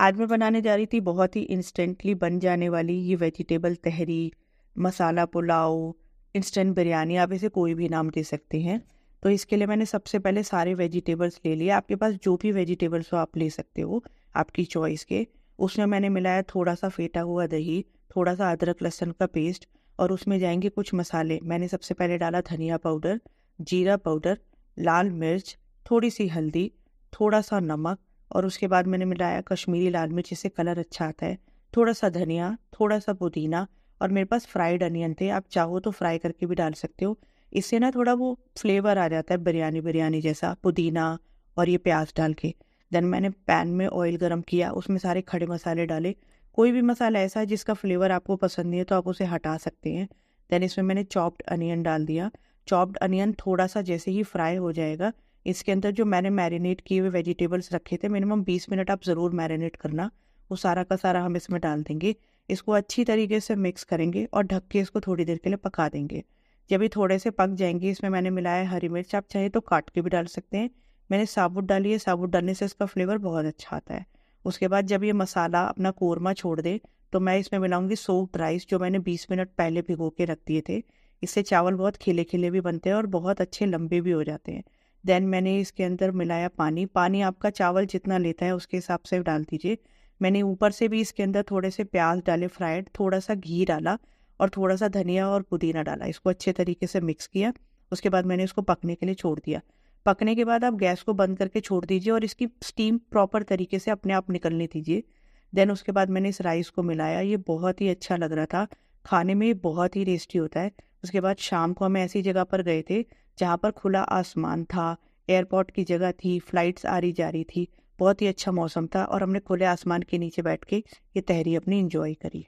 आज मैं बनाने जा रही थी बहुत ही इंस्टेंटली बन जाने वाली ये वेजिटेबल तहरी मसाला पुलाव इंस्टेंट बिरयानी आप इसे कोई भी नाम दे सकते हैं तो इसके लिए मैंने सबसे पहले सारे वेजिटेबल्स ले लिए आपके पास जो भी वेजिटेबल्स हो आप ले सकते हो आपकी चॉइस के उसमें मैंने मिलाया थोड़ा सा फेटा हुआ दही थोड़ा सा अदरक लहसुन का पेस्ट और उसमें जाएंगे कुछ मसाले मैंने सबसे पहले डाला धनिया पाउडर जीरा पाउडर लाल मिर्च थोड़ी सी हल्दी थोड़ा सा नमक और उसके बाद मैंने मिलाया कश्मीरी लाल मिर्च इससे कलर अच्छा आता है थोड़ा सा धनिया थोड़ा सा पुदीना और मेरे पास फ्राइड अनियन थे आप चाहो तो फ्राई करके भी डाल सकते हो इससे ना थोड़ा वो फ्लेवर आ जाता है बिरयानी बिरयानी जैसा पुदीना और ये प्याज डाल के देन मैंने पैन में ऑयल गरम किया उसमें सारे खड़े मसाले डाले कोई भी मसाला ऐसा है जिसका फ्लेवर आपको पसंद नहीं है तो आप उसे हटा सकते हैं देन इसमें मैंने चॉप्ड अनियन डाल दिया चॉप्ड अनियन थोड़ा सा जैसे ही फ्राई हो जाएगा इसके अंदर जो मैंने मैरिनेट किए हुए वेजिटेबल्स रखे थे मिनिमम बीस मिनट आप ज़रूर मैरिनेट करना वो सारा का सारा हम इसमें डाल देंगे इसको अच्छी तरीके से मिक्स करेंगे और ढक के इसको थोड़ी देर के लिए पका देंगे जब ये थोड़े से पक जाएंगे इसमें मैंने मिलाया हरी मिर्च आप चाहे तो काट के भी डाल सकते हैं मैंने साबुत डाली है साबुत डालने से इसका फ्लेवर बहुत अच्छा आता है उसके बाद जब ये मसाला अपना कोरमा छोड़ दे तो मैं इसमें मिलाऊंगी सोक्ड राइस जो मैंने 20 मिनट पहले भिगो के रख दिए थे इससे चावल बहुत खिले खिले भी बनते हैं और बहुत अच्छे लंबे भी हो जाते हैं देन मैंने इसके अंदर मिलाया पानी पानी आपका चावल जितना लेता है उसके हिसाब से डाल दीजिए मैंने ऊपर से भी इसके अंदर थोड़े से प्याज डाले फ्राइड थोड़ा सा घी डाला और थोड़ा सा धनिया और पुदीना डाला इसको अच्छे तरीके से मिक्स किया उसके बाद मैंने इसको पकने के लिए छोड़ दिया पकने के बाद आप गैस को बंद करके छोड़ दीजिए और इसकी स्टीम प्रॉपर तरीके से अपने आप निकलने दीजिए देन उसके बाद मैंने इस राइस को मिलाया ये बहुत ही अच्छा लग रहा था खाने में बहुत ही टेस्टी होता है उसके बाद शाम को हम ऐसी जगह पर गए थे जहाँ पर खुला आसमान था एयरपोर्ट की जगह थी फ्लाइट्स आ रही जा रही थी बहुत ही अच्छा मौसम था और हमने खुले आसमान के नीचे बैठ के ये तहरी अपनी इंजॉय करी